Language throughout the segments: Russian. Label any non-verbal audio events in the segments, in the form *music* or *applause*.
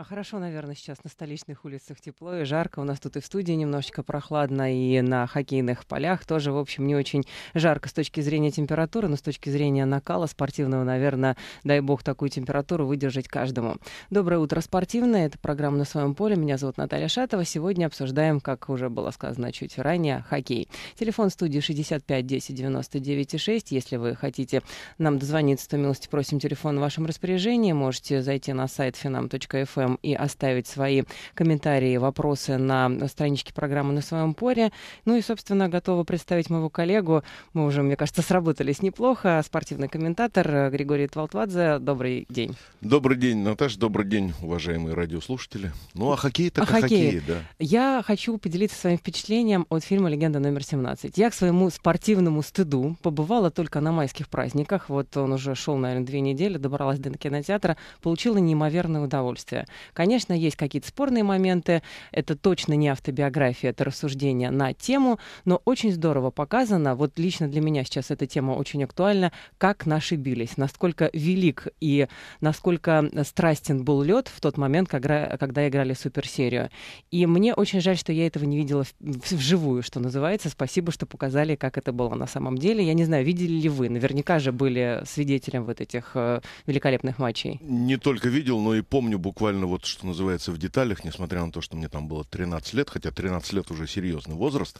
А хорошо, наверное, сейчас на столичных улицах тепло и жарко. У нас тут и в студии немножечко прохладно, и на хоккейных полях тоже, в общем, не очень жарко с точки зрения температуры, но с точки зрения накала спортивного, наверное, дай бог такую температуру выдержать каждому. Доброе утро, спортивное. Это программа «На своем поле». Меня зовут Наталья Шатова. Сегодня обсуждаем, как уже было сказано чуть ранее, хоккей. Телефон студии 65 10 99 6. Если вы хотите нам дозвониться, то милости просим телефон в вашем распоряжении. Можете зайти на сайт finam.fm Твиттером и оставить свои комментарии, вопросы на страничке программы «На своем поре». Ну и, собственно, готова представить моего коллегу. Мы уже, мне кажется, сработались неплохо. Спортивный комментатор Григорий Твалтвадзе. Добрый день. Добрый день, Наташа. Добрый день, уважаемые радиослушатели. Ну, а хоккей так а хоккей. хоккей, да. Я хочу поделиться своим впечатлением от фильма «Легенда номер 17». Я к своему спортивному стыду побывала только на майских праздниках. Вот он уже шел, наверное, две недели, добралась до кинотеатра, получила неимоверное удовольствие. Конечно, есть какие-то спорные моменты, это точно не автобиография, это рассуждение на тему, но очень здорово показано, вот лично для меня сейчас эта тема очень актуальна, как наши бились, насколько велик и насколько страстен был лед в тот момент, когда, когда играли суперсерию. И мне очень жаль, что я этого не видела вживую, что называется. Спасибо, что показали, как это было на самом деле. Я не знаю, видели ли вы, наверняка же были свидетелем вот этих э, великолепных матчей. Не только видел, но и помню буквально довольно, вот что называется, в деталях, несмотря на то, что мне там было 13 лет, хотя 13 лет уже серьезный возраст,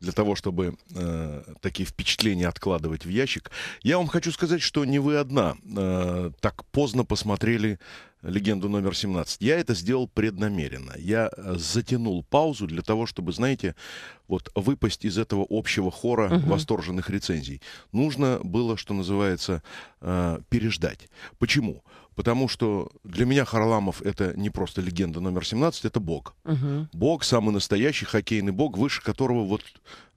для того, чтобы э, такие впечатления откладывать в ящик. Я вам хочу сказать, что не вы одна э, так поздно посмотрели легенду номер 17. Я это сделал преднамеренно. Я э, затянул паузу для того, чтобы, знаете, вот выпасть из этого общего хора угу. восторженных рецензий. Нужно было, что называется, э, переждать. Почему? потому что для меня Харламов это не просто легенда номер 17, это бог. Угу. Бог, самый настоящий хоккейный бог, выше которого вот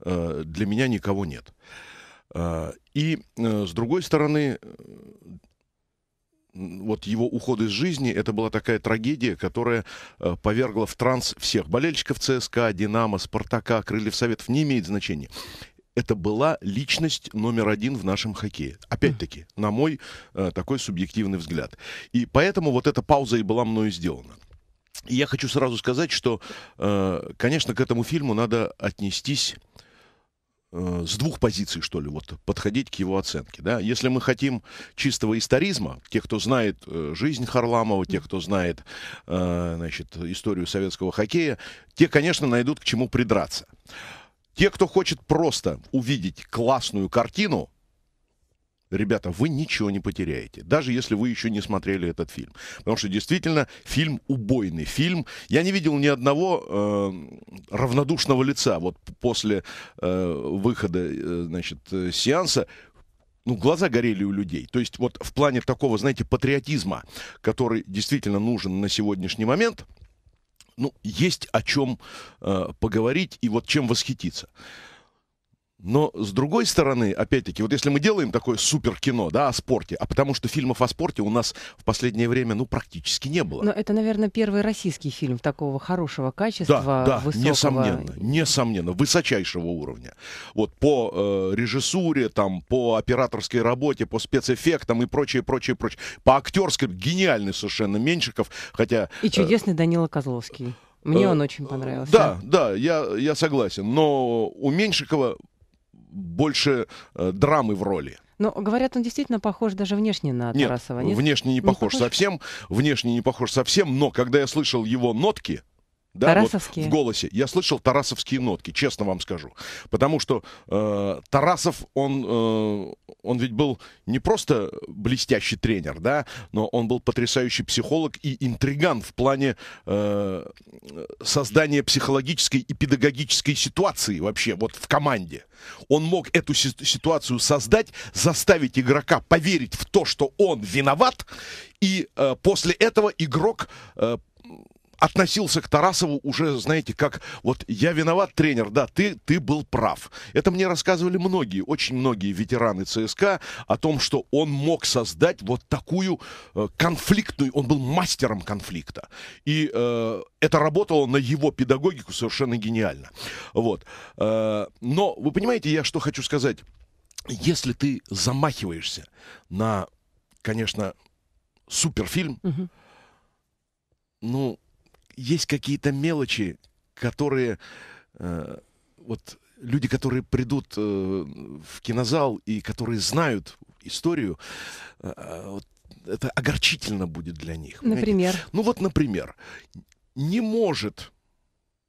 э, для меня никого нет. Э, и э, с другой стороны, э, вот его уход из жизни, это была такая трагедия, которая э, повергла в транс всех болельщиков ЦСКА, Динамо, Спартака, Крыльев Советов, не имеет значения это была личность номер один в нашем хоккее. Опять-таки, на мой э, такой субъективный взгляд. И поэтому вот эта пауза и была мною сделана. И я хочу сразу сказать, что, э, конечно, к этому фильму надо отнестись э, с двух позиций, что ли, вот подходить к его оценке. Да? Если мы хотим чистого историзма, те, кто знает э, жизнь Харламова, те, кто знает э, значит, историю советского хоккея, те, конечно, найдут к чему придраться. Те, кто хочет просто увидеть классную картину, ребята, вы ничего не потеряете, даже если вы еще не смотрели этот фильм. Потому что действительно фильм убойный, фильм. Я не видел ни одного э, равнодушного лица вот после э, выхода э, значит, э, сеанса. Ну, глаза горели у людей. То есть вот в плане такого, знаете, патриотизма, который действительно нужен на сегодняшний момент – ну, есть о чем э, поговорить и вот чем восхититься. Но с другой стороны, опять-таки, вот если мы делаем такое супер кино, да, о спорте, а потому что фильмов о спорте у нас в последнее время, ну, практически не было. Но это, наверное, первый российский фильм такого хорошего качества, да, да, высокого. несомненно, несомненно, высочайшего уровня. Вот по э, режиссуре, там, по операторской работе, по спецэффектам и прочее, прочее, прочее. По актерской гениальный совершенно Меньшиков, хотя. И э, чудесный э, Данила Козловский. Мне э, он очень понравился. Да, да, я, я согласен. Но у Меньшикова больше э, драмы в роли. Но говорят, он действительно похож даже внешне на Тарасова. Нет, нет? внешне не, не похож совсем, внешне не похож совсем, но когда я слышал его нотки, да, Тарасовские. Вот в голосе. Я слышал тарасовские нотки, честно вам скажу. Потому что э, Тарасов, он, э, он ведь был не просто блестящий тренер, да, но он был потрясающий психолог и интриган в плане э, создания психологической и педагогической ситуации вообще вот в команде. Он мог эту ситуацию создать, заставить игрока поверить в то, что он виноват, и э, после этого игрок... Э, относился к Тарасову уже, знаете, как вот я виноват, тренер, да, ты, ты был прав. Это мне рассказывали многие, очень многие ветераны ЦСКА о том, что он мог создать вот такую э, конфликтную, он был мастером конфликта. И э, это работало на его педагогику совершенно гениально. Вот. Э, но вы понимаете, я что хочу сказать? Если ты замахиваешься на, конечно, суперфильм, угу. ну, есть какие-то мелочи, которые э, вот люди, которые придут э, в кинозал и которые знают историю, э, вот, это огорчительно будет для них. Например. Понимаете? Ну вот, например, не может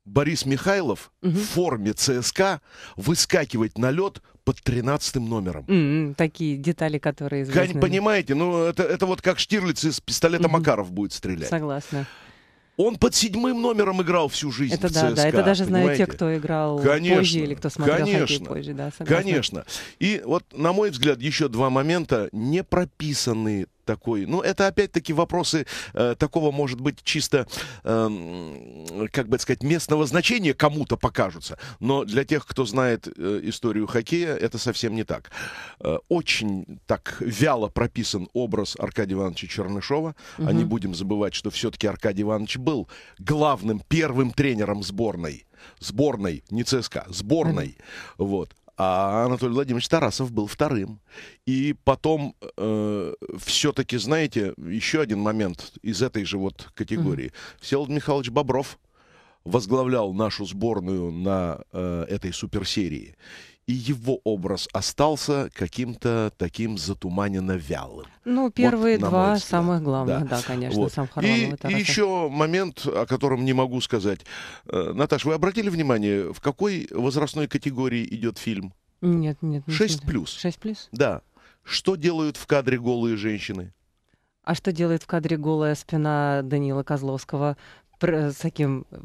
Борис Михайлов угу. в форме ЦСКА выскакивать на лед под тринадцатым номером. Mm-hmm, такие детали, которые известны. Понимаете, ну это, это вот как Штирлиц из пистолета mm-hmm. Макаров будет стрелять. Согласна. Он под седьмым номером играл всю жизнь. Это в да, ЦСКА, да, это даже понимаете? знают те, кто играл конечно, позже или кто смотрел конечно, позже, да, согласна. Конечно. И вот, на мой взгляд, еще два момента, не прописанные такой. Ну, это опять-таки вопросы э, такого, может быть, чисто, э, как бы сказать, местного значения кому-то покажутся. Но для тех, кто знает э, историю хоккея, это совсем не так. Э, очень так вяло прописан образ Аркадия Ивановича Чернышова. Угу. А не будем забывать, что все-таки Аркадий Иванович был главным, первым тренером сборной сборной, не ЦСКА, сборной. Mm-hmm. Вот а Анатолий Владимирович Тарасов был вторым. И потом, э, все-таки, знаете, еще один момент из этой же вот категории. Mm-hmm. Всеволод Михайлович Бобров возглавлял нашу сборную на э, этой суперсерии и его образ остался каким-то таким затуманенно вялым. Ну, первые вот, два самых главных, да, да конечно, вот. сам Харламов. И, и еще момент, о котором не могу сказать. Э, Наташа, вы обратили внимание, в какой возрастной категории идет фильм? Нет, нет. Шесть плюс. Шесть плюс? Да. Что делают в кадре голые женщины? А что делает в кадре голая спина Данила Козловского? Э, с таким э,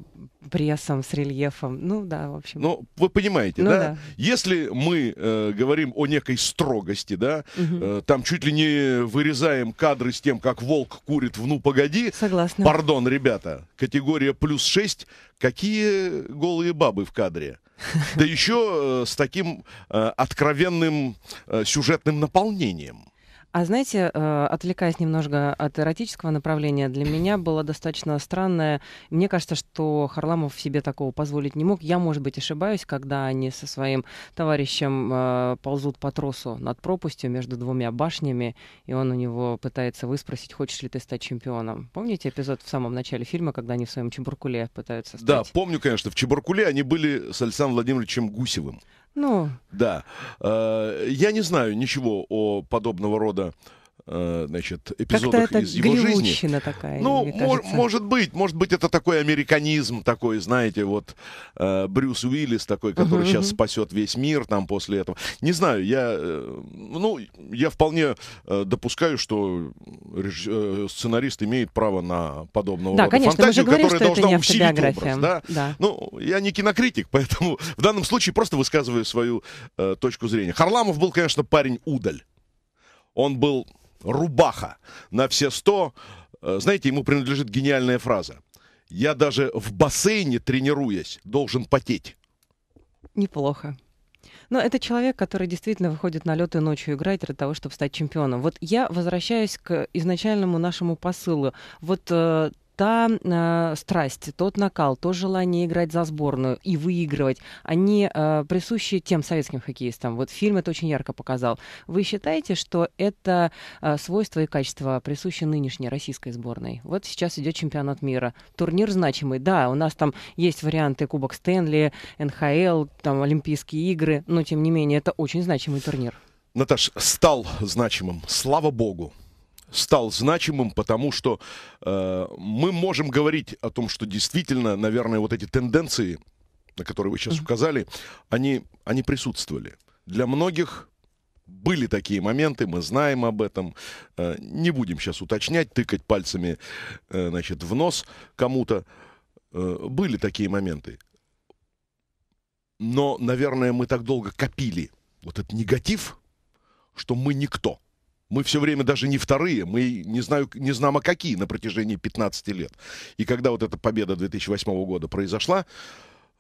прессом, с рельефом. Ну да, в общем. Ну, вы понимаете, ну, да? да? Если мы э, говорим о некой строгости, да, угу. э, там чуть ли не вырезаем кадры с тем, как волк курит в «Ну, погоди». Согласна. Пардон, ребята, категория плюс 6. Какие голые бабы в кадре? *laughs* Да еще э, с таким э, откровенным э, сюжетным наполнением. А знаете, э, отвлекаясь немножко от эротического направления, для меня было достаточно странное. Мне кажется, что Харламов себе такого позволить не мог. Я, может быть, ошибаюсь, когда они со своим товарищем э, ползут по тросу над пропастью между двумя башнями, и он у него пытается выспросить, хочешь ли ты стать чемпионом. Помните эпизод в самом начале фильма, когда они в своем Чебуркуле пытаются стать? Да, помню, конечно. В Чебуркуле они были с Александром Владимировичем Гусевым. Ну. Да. Э, я не знаю ничего о подобного рода Э, значит, эпизодах это из его жизни. такая, Ну, мор- может быть, может быть, это такой американизм, такой, знаете, вот э, Брюс Уиллис такой, который uh-huh, сейчас спасет весь мир там после этого. Не знаю, я, э, ну, я вполне э, допускаю, что реж- э, сценарист имеет право на подобного да, рода конечно, фантазию, говорим, которая должна это усилить образ. Да? Да. Ну, я не кинокритик, *laughs* поэтому в данном случае просто высказываю свою э, точку зрения. Харламов был, конечно, парень удаль. Он был рубаха на все сто. Э, знаете, ему принадлежит гениальная фраза. Я даже в бассейне, тренируясь, должен потеть. Неплохо. Но это человек, который действительно выходит на лед и ночью играть для того, чтобы стать чемпионом. Вот я возвращаюсь к изначальному нашему посылу. Вот э, та э, страсть, тот накал, то желание играть за сборную и выигрывать, они э, присущи тем советским хоккеистам. Вот фильм это очень ярко показал. Вы считаете, что это э, свойство и качество присущи нынешней российской сборной? Вот сейчас идет чемпионат мира, турнир значимый. Да, у нас там есть варианты Кубок Стэнли, НХЛ, там Олимпийские игры, но тем не менее это очень значимый турнир. Наташ, стал значимым, слава богу стал значимым, потому что э, мы можем говорить о том, что действительно, наверное, вот эти тенденции, на которые вы сейчас указали, они, они присутствовали. Для многих были такие моменты, мы знаем об этом. Э, не будем сейчас уточнять, тыкать пальцами э, значит, в нос кому-то. Э, были такие моменты. Но, наверное, мы так долго копили вот этот негатив, что мы никто. Мы все время даже не вторые, мы не, знаю, не знамо какие на протяжении 15 лет. И когда вот эта победа 2008 года произошла,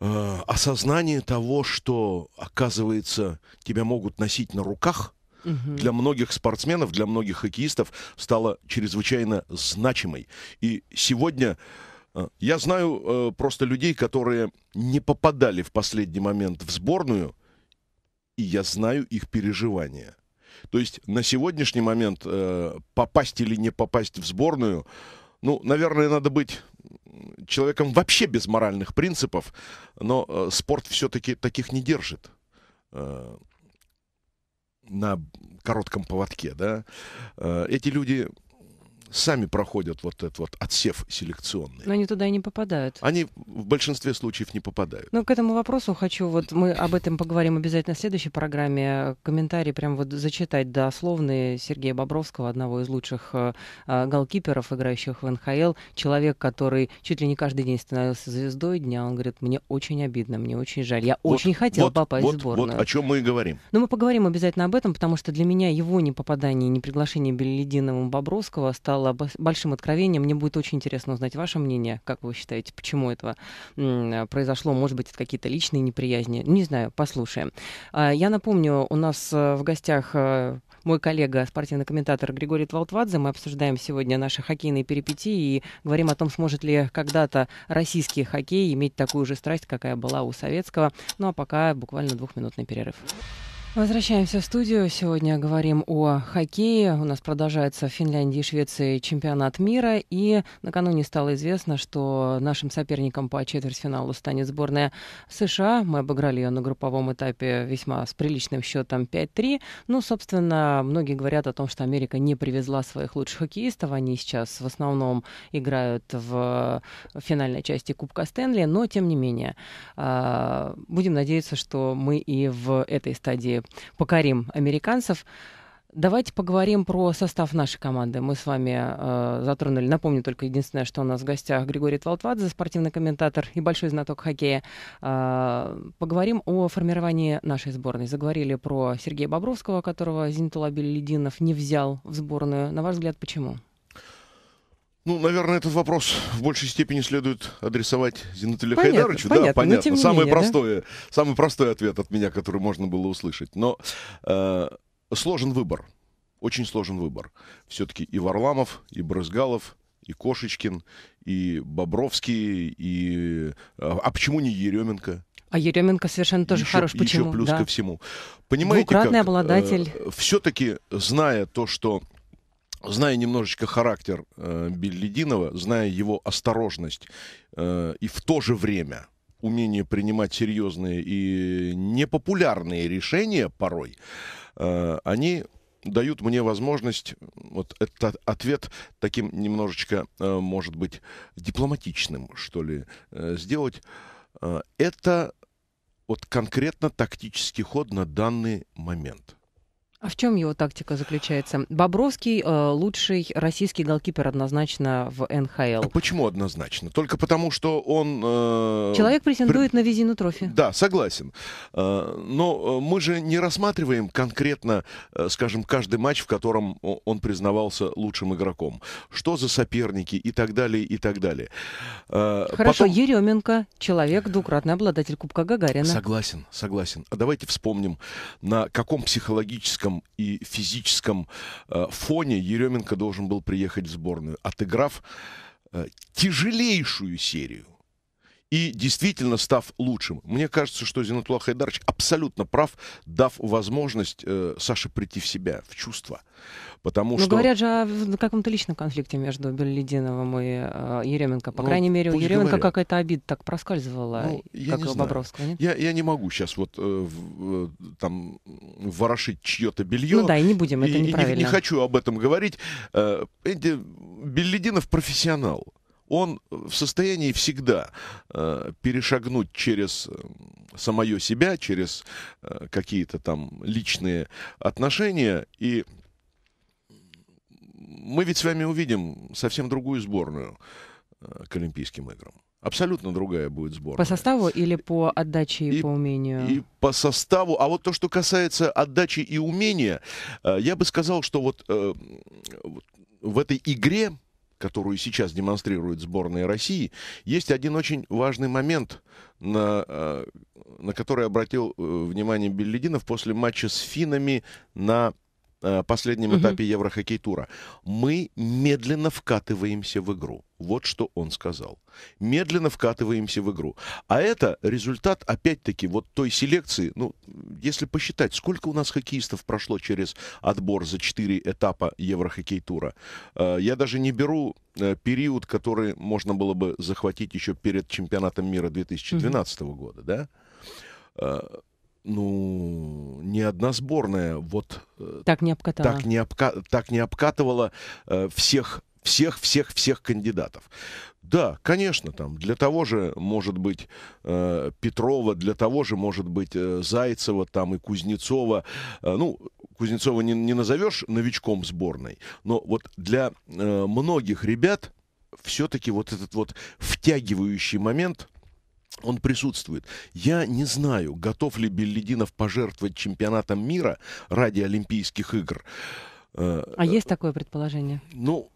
э, осознание того, что, оказывается, тебя могут носить на руках, угу. для многих спортсменов, для многих хоккеистов стало чрезвычайно значимой. И сегодня... Э, я знаю э, просто людей, которые не попадали в последний момент в сборную, и я знаю их переживания. То есть на сегодняшний момент э, попасть или не попасть в сборную, ну, наверное, надо быть человеком вообще без моральных принципов, но э, спорт все-таки таких не держит э, на коротком поводке, да. Э, эти люди сами проходят вот этот вот отсев селекционный. Но они туда и не попадают. Они в большинстве случаев не попадают. Но к этому вопросу хочу, вот мы об этом поговорим обязательно в следующей программе. Комментарий прям вот зачитать дословный Сергея Бобровского, одного из лучших э, э, голкиперов, играющих в НХЛ. Человек, который чуть ли не каждый день становился звездой дня, он говорит, мне очень обидно, мне очень жаль. Я вот, очень хотел вот, попасть вот, в сборную. Вот о чем мы и говорим. Но мы поговорим обязательно об этом, потому что для меня его непопадание, приглашение Беллидинова Бобровского стало стало большим откровением. Мне будет очень интересно узнать ваше мнение, как вы считаете, почему этого произошло, может быть, это какие-то личные неприязни, не знаю, послушаем. А, я напомню, у нас э, в гостях э, мой коллега, спортивный комментатор Григорий Твалтвадзе. Мы обсуждаем сегодня наши хоккейные перипетии и говорим о том, сможет ли когда-то российский хоккей иметь такую же страсть, какая была у советского. Ну а пока буквально двухминутный перерыв. Возвращаемся в студию. Сегодня говорим о хоккее. У нас продолжается в Финляндии и Швеции чемпионат мира. И накануне стало известно, что нашим соперником по четвертьфиналу станет сборная США. Мы обыграли ее на групповом этапе весьма с приличным счетом 5-3. Ну, собственно, многие говорят о том, что Америка не привезла своих лучших хоккеистов. Они сейчас в основном играют в финальной части Кубка Стэнли. Но, тем не менее, а, будем надеяться, что мы и в этой стадии покорим американцев. Давайте поговорим про состав нашей команды. Мы с вами э, затронули, напомню только единственное, что у нас в гостях Григорий Тлалтвадзе, спортивный комментатор и большой знаток хоккея. Э, поговорим о формировании нашей сборной. Заговорили про Сергея Бобровского, которого Зинтулабиль Лединов не взял в сборную. На ваш взгляд, почему? Ну, наверное, этот вопрос в большей степени следует адресовать Зинатуле Хайдаровичу. Понятно, да, понятно. Но, самое, менее, да? самый простой ответ от меня, который можно было услышать. Но э, сложен выбор. Очень сложен выбор. Все-таки и Варламов, и Брызгалов, и Кошечкин, и Бобровский, и... Э, а почему не Еременко? А Еременко совершенно тоже еще, хорош. Почему? Еще плюс да. ко всему. Понимаете, как, э, обладатель. Э, все-таки, зная то, что зная немножечко характер э, Бельединова, зная его осторожность э, и в то же время умение принимать серьезные и непопулярные решения порой, э, они дают мне возможность, вот этот ответ таким немножечко, э, может быть, дипломатичным, что ли, э, сделать. Э, это вот конкретно тактический ход на данный момент. А в чем его тактика заключается? Бобровский э, лучший российский голкипер однозначно в НХЛ. А ну, почему однозначно? Только потому, что он... Э, Человек претендует при... на визину трофи. Да, согласен. Э, но э, мы же не рассматриваем конкретно, э, скажем, каждый матч, в котором он признавался лучшим игроком. Что за соперники и так далее, и так далее. Э, Хорошо, потом... Еременко, человек, двукратный обладатель Кубка Гагарина. Согласен, согласен. А давайте вспомним, на каком психологическом моральном и физическом э, фоне Еременко должен был приехать в сборную, отыграв э, тяжелейшую серию и действительно став лучшим. Мне кажется, что Зинатулла Хайдарович абсолютно прав, дав возможность э, Саше прийти в себя, в чувства, Потому Но ну, что... говорят же о каком-то личном конфликте между Беллидиновым и э, Еременко. По ну, крайней мере, у Еременко какая-то обида так проскальзывала, ну, я как и у Бобровского. Нет? Я, я не могу сейчас вот э, в, э, там ворошить чье-то белье. Ну да, и не будем, это и, неправильно. И не, не хочу об этом говорить. Э, Эдди профессионал он в состоянии всегда э, перешагнуть через э, самое себя, через э, какие-то там личные отношения. И мы ведь с вами увидим совсем другую сборную э, к Олимпийским играм. Абсолютно другая будет сборная. По составу или по отдаче и, и по умению? И по составу. А вот то, что касается отдачи и умения, э, я бы сказал, что вот э, в этой игре которую сейчас демонстрирует сборная России, есть один очень важный момент, на, э, на который обратил э, внимание Беллидинов после матча с финами на Э, последнем угу. этапе Еврохоккей-тура. Мы медленно вкатываемся в игру. Вот что он сказал. Медленно вкатываемся в игру. А это результат, опять-таки, вот той селекции. Ну, если посчитать, сколько у нас хоккеистов прошло через отбор за четыре этапа Еврохоккей-тура. Э, я даже не беру э, период, который можно было бы захватить еще перед чемпионатом мира 2012 mm года, да? ну, ни одна сборная вот э, так не обкатала, так не, обка так не обкатывала э, всех всех, всех, всех кандидатов. Да, конечно, там для того же может быть э, Петрова, для того же может быть э, Зайцева, там и Кузнецова. Э, ну, Кузнецова не, не назовешь новичком сборной, но вот для э, многих ребят все-таки вот этот вот втягивающий момент он присутствует. Я не знаю, готов ли Беллидинов пожертвовать чемпионатом мира ради Олимпийских игр. Э, а э, есть такое предположение? Ну,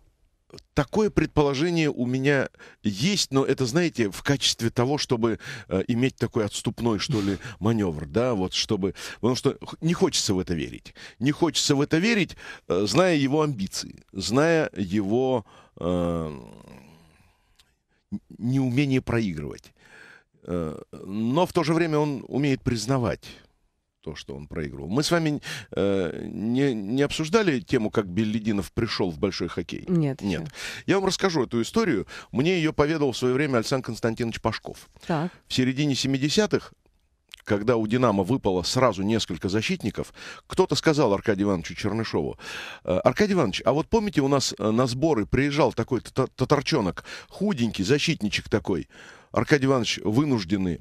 такое предположение у меня есть, но это, знаете, в качестве того, чтобы э, иметь такой отступной, что ли, *laughs* маневр, да, вот чтобы... Потому что не хочется в это верить. Не хочется в это верить, зная его амбиции, зная его... неумение проигрывать. Э, но в то же время он умеет признавать то, что он проигрывал. Мы с вами э, не, не обсуждали тему, как Беллидинов пришел в большой хоккей? Нет. Нет. Еще. Я вам расскажу эту историю. Мне ее поведал в свое время Александр Константинович Пашков. Так. В середине 70-х, когда у «Динамо» выпало сразу несколько защитников, кто-то сказал Аркадию Ивановичу Чернышову, «Э, «Аркадий Иванович, а вот помните, у нас э, на сборы приезжал такой татарчонок, худенький защитничек такой, Аркадий Иванович вынуждены,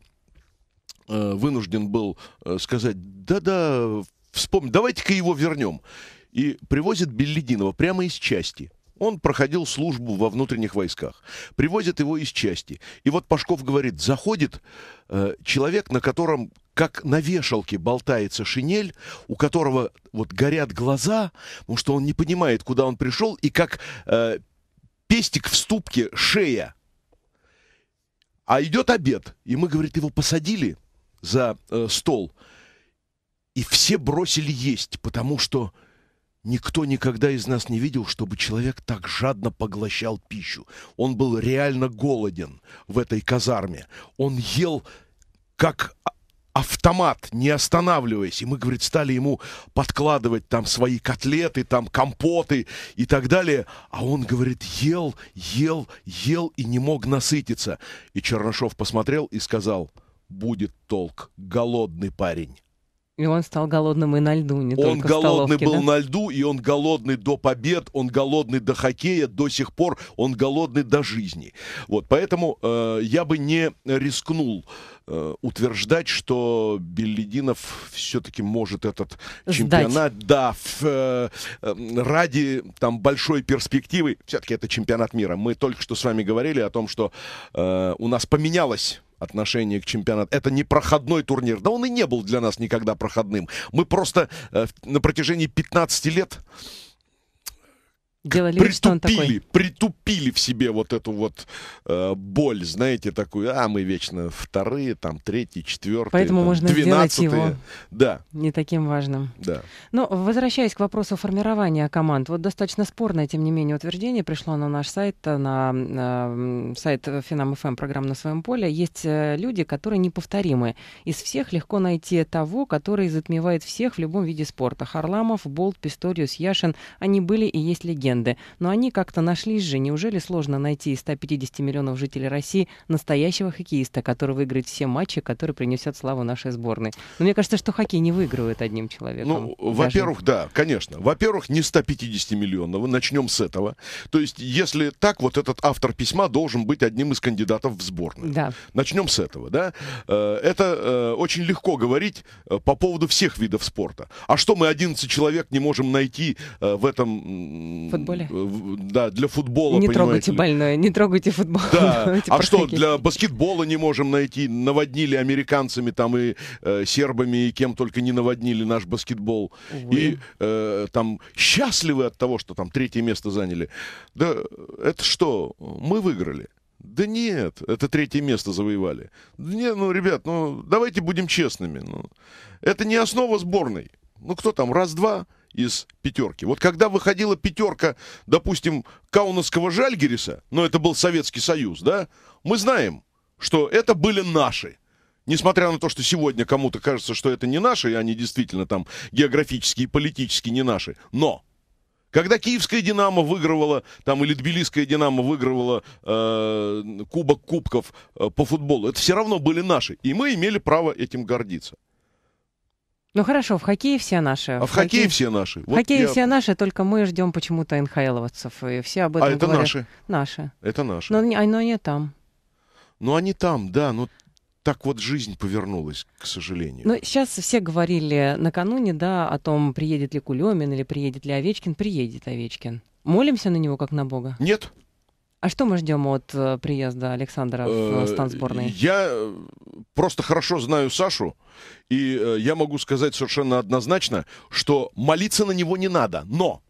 э, вынужден был э, сказать, да-да, вспомни, давайте-ка его вернем. И привозят Беллидинова прямо из части. Он проходил службу во внутренних войсках. Привозят его из части. И вот Пашков говорит, заходит э, человек, на котором как на вешалке болтается шинель, у которого вот горят глаза, потому что он не понимает, куда он пришел, и как э, пестик в ступке шея а идет обед, и мы, говорит, его посадили за э, стол, и все бросили есть, потому что никто никогда из нас не видел, чтобы человек так жадно поглощал пищу. Он был реально голоден в этой казарме. Он ел как автомат, не останавливаясь. И мы, говорит, стали ему подкладывать там свои котлеты, там компоты и так далее. А он, говорит, ел, ел, ел и не мог насытиться. И Чернышов посмотрел и сказал, будет толк, голодный парень. И он стал голодным и на льду, не Он только голодный был да? на льду, и он голодный до побед, он голодный до хоккея, до сих пор он голодный до жизни. Вот, поэтому э, я бы не рискнул э, утверждать, что Беллидинов все-таки может этот Сдать. чемпионат, да, в, э, э, ради там большой перспективы, все-таки это чемпионат мира. Мы только что с вами говорили о том, что э, у нас поменялось отношение к чемпионату. Это не проходной турнир. Да он и не был для нас никогда проходным. Мы просто э, на протяжении 15 лет Делали притупили, такой. притупили в себе вот эту вот э, боль, знаете, такую, а мы вечно вторые, там, третьи, четвертые, Поэтому там, можно сделать его да. не таким важным. Да. Но ну, возвращаясь к вопросу формирования команд, вот достаточно спорное, тем не менее, утверждение пришло на наш сайт, э, на, на э, сайт Финам.ФМ, программ на своем поле. Есть э, люди, которые неповторимы. Из всех легко найти того, который затмевает всех в любом виде спорта. Харламов, Болт, Писториус, Яшин, они были и есть легенды легенды. Но они как-то нашлись же. Неужели сложно найти из 150 миллионов жителей России настоящего хоккеиста, который выиграет все матчи, которые принесет славу нашей сборной? Но ну, мне кажется, что хоккей не выигрывает одним человеком. Ну, во-первых, да, конечно. Во-первых, не 150 миллионов. Начнем с этого. То есть, если так, вот этот автор письма должен быть одним из кандидатов в сборную. Да. Начнем с этого, да. Э, это э, очень легко говорить э, по поводу всех видов спорта. А что мы 11 человек не можем найти в этом футболе. Э, да, для футбола, Не трогайте больное, не трогайте футбол. Да. *laughs* а что, для баскетбола не можем найти? Наводнили американцами там и э, сербами, и кем только не наводнили наш баскетбол. Увы. И э, там счастливы от того, что там третье место заняли. Да это что, мы выиграли? Да нет, это третье место завоевали. Да не, ну, ребят, ну, давайте будем честными. Ну, это не основа сборной. Ну, кто там, раз-два, из пятерки. Вот когда выходила пятерка, допустим, Каунасского Жальгериса, но это был Советский Союз, да, мы знаем, что это были наши. Несмотря на то, что сегодня кому-то кажется, что это не наши, и они действительно там географически и политически не наши. Но когда киевская «Динамо» выигрывала, там, или тбилисская «Динамо» выигрывала э, кубок кубков э, по футболу, это все равно были наши. И мы имели право этим гордиться. Ну хорошо, в хоккее все наши. А в, хоккее, хоккее все наши. Вот в хоккее я... все наши, только мы ждем почему-то НХЛовцев. И все об а этом а это говорят. наши? Наши. Это наши. Но, а, но не там. Ну они там, да, но так вот жизнь повернулась, к сожалению. Ну, сейчас все говорили накануне, да, о том, приедет ли Кулемин или приедет ли Овечкин. Приедет Овечкин. Молимся на него, как на Бога? Нет. А что мы ждем от э, приезда Александра в э, э, стан сборной? Я просто хорошо знаю Сашу, и я могу сказать совершенно однозначно, что молиться на него не надо, но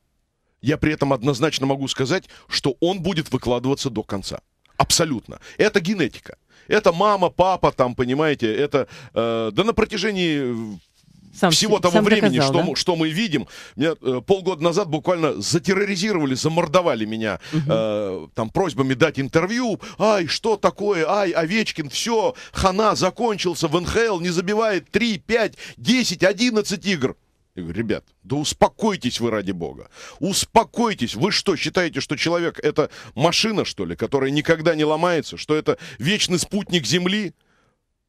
я при этом однозначно могу сказать, что он будет выкладываться до конца. Абсолютно. Это генетика. Это мама, папа, там, понимаете, это э, да на протяжении сам, всего того сам времени, доказал, что, да? что мы видим. Меня э, полгода назад буквально затерроризировали, замордовали меня угу. э, там просьбами дать интервью. Ай, что такое? Ай, Овечкин, все, хана, закончился в НХЛ, не забивает 3, 5, 10, 11 игр. Я говорю, ребят, да успокойтесь вы ради бога. Успокойтесь. Вы что, считаете, что человек это машина, что ли, которая никогда не ломается? Что это вечный спутник Земли?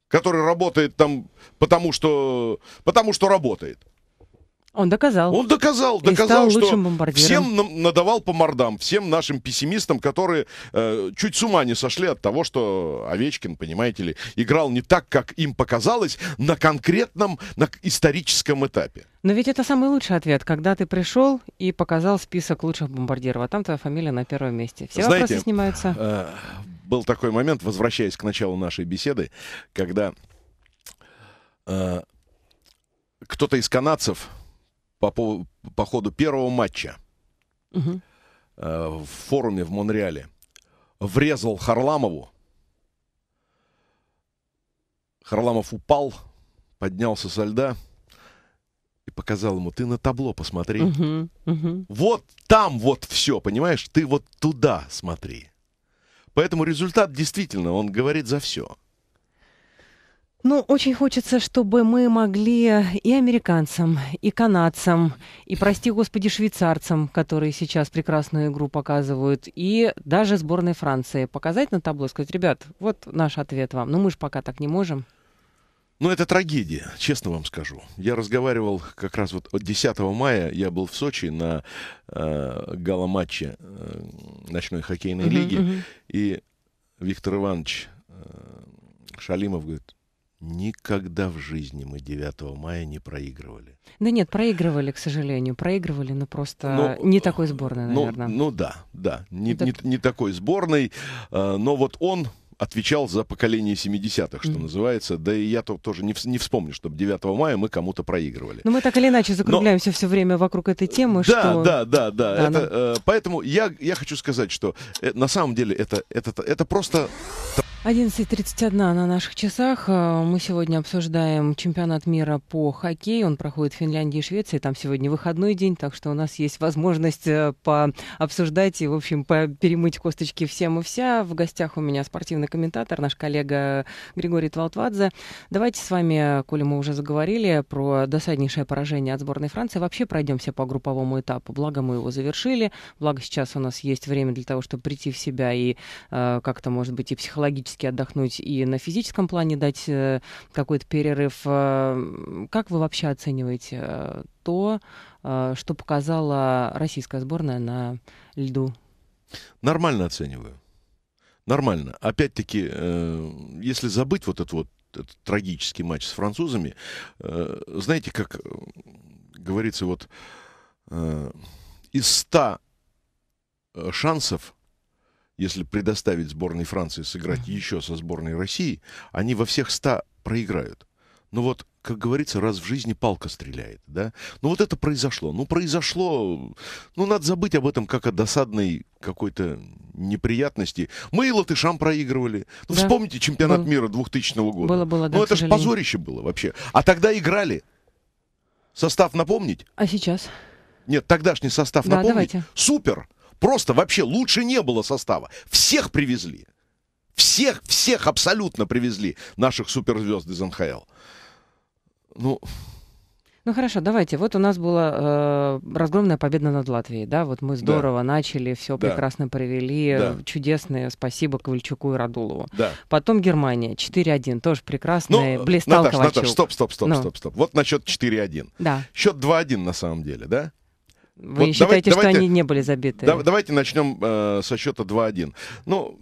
который работает там потому что, потому что работает. Он доказал. Он доказал, доказал, что всем надавал по мордам, всем нашим пессимистам, которые э, чуть с ума не сошли от того, что Овечкин, понимаете ли, играл не так, как им показалось, на конкретном, на историческом этапе. Но ведь это самый лучший ответ, когда ты пришел и показал список лучших бомбардиров, а там твоя фамилия на первом месте. Все Знаете, вопросы снимаются. Э, был такой момент, возвращаясь к началу нашей беседы, когда э, кто-то из канадцев по, по, по ходу первого матча угу. э, в форуме в Монреале врезал Харламову. Харламов упал, поднялся со льда и показал ему, ты на табло посмотри. Угу, угу. Вот там вот все, понимаешь? Ты вот туда смотри. Поэтому результат действительно, он говорит за все. Ну, очень хочется, чтобы мы могли и американцам, и канадцам, и, прости господи, швейцарцам, которые сейчас прекрасную игру показывают, и даже сборной Франции показать на табло, сказать, ребят, вот наш ответ вам. Но мы же пока так не можем. Ну, это трагедия, честно вам скажу. Я разговаривал как раз вот 10 мая, я был в Сочи на э, гала-матче э, ночной хоккейной uh-huh, лиги, uh-huh. и Виктор Иванович э, Шалимов говорит, Никогда в жизни мы 9 мая не проигрывали. Да нет, проигрывали, к сожалению. Проигрывали, но ну, просто но, ну, не такой сборной, наверное. Ну, ну да, да. Не, Это... не, не такой сборной. Э, но вот он отвечал за поколение 70-х, что mm. называется. Да и я -то тоже не, не вспомню, чтобы 9 мая мы кому-то проигрывали. Но мы так или иначе закругляемся Но... все время вокруг этой темы. Да, что... да, да, да. да это, но... э, поэтому я, я хочу сказать, что э, на самом деле это, это, это просто... 11.31 на наших часах. Э, мы сегодня обсуждаем чемпионат мира по хоккею. Он проходит в Финляндии и Швеции. Там сегодня выходной день, так что у нас есть возможность э, пообсуждать и, в общем, перемыть косточки всем и вся. В гостях у меня спортивный комментатор, наш коллега Григорий Твалтвадзе. Давайте с вами, Коля, мы уже заговорили про досаднейшее поражение от сборной Франции, вообще пройдемся по групповому этапу. Благо мы его завершили, благо сейчас у нас есть время для того, чтобы прийти в себя и э, как-то, может быть, и психологически психологически отдохнуть и на физическом плане дать э, какой-то перерыв. Э, как вы вообще оцениваете э, то, что показала российская сборная на льду? Нормально оцениваю. Нормально. Опять-таки, если забыть вот этот вот этот трагический матч с французами, знаете, как говорится, вот из ста шансов если предоставить сборной Франции сыграть mm-hmm. еще со сборной России, они во всех 100 проиграют. Ну вот, как говорится, раз в жизни палка стреляет, да? Ну вот это произошло. Ну произошло... Ну надо забыть об этом как о досадной какой-то неприятности. Мы и латышам проигрывали. Ну да. вспомните чемпионат было. мира 2000 года. Было, было, да, Ну это же позорище было вообще. А тогда играли. Состав напомнить? А сейчас? Нет, тогдашний состав да, напомнить? Давайте. Супер! Просто вообще лучше не было состава. Всех привезли. Всех, всех абсолютно привезли наших суперзвезд из НХЛ. Ну, ну хорошо, давайте. Вот у нас была э, разгромная победа над Латвией, да? Вот мы здорово да. начали, все да. прекрасно провели, да. чудесное спасибо Ковальчуку и Радулову. Да. Потом Германия 4-1, тоже прекрасная, ну, блистал Наташ, Ковальчук. Наташа, стоп, стоп, стоп, ну. стоп, стоп. Вот насчет 4-1. Да. Счет 2-1 на самом деле, да? Вы вот считаете, давайте, что давайте, они не были забиты? Да, давайте начнем э, со счета 2-1. Ну,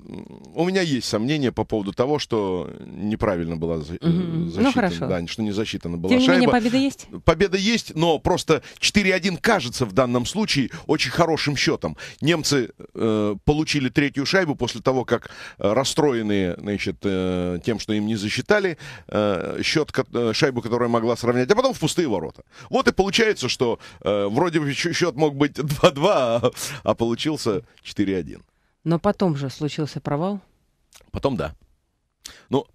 у меня есть сомнения по поводу того, что неправильно была за, Mm-hmm. Э, защита. Ну, хорошо. Да, что не засчитана была Тем шайба. Тем не менее, победа есть? Победа есть, но просто 4-1 кажется в данном случае очень хорошим счетом. Немцы э, получили третью шайбу после того, как расстроенные значит, э, тем, что им не засчитали, э, счет, э, шайбу, которая могла сравнять, а потом в пустые ворота. Вот и получается, что э, вроде бы счет счет мог быть 2-2, *laughs* а, а получился 4-1. Но потом же случился провал? Потом да. Ну,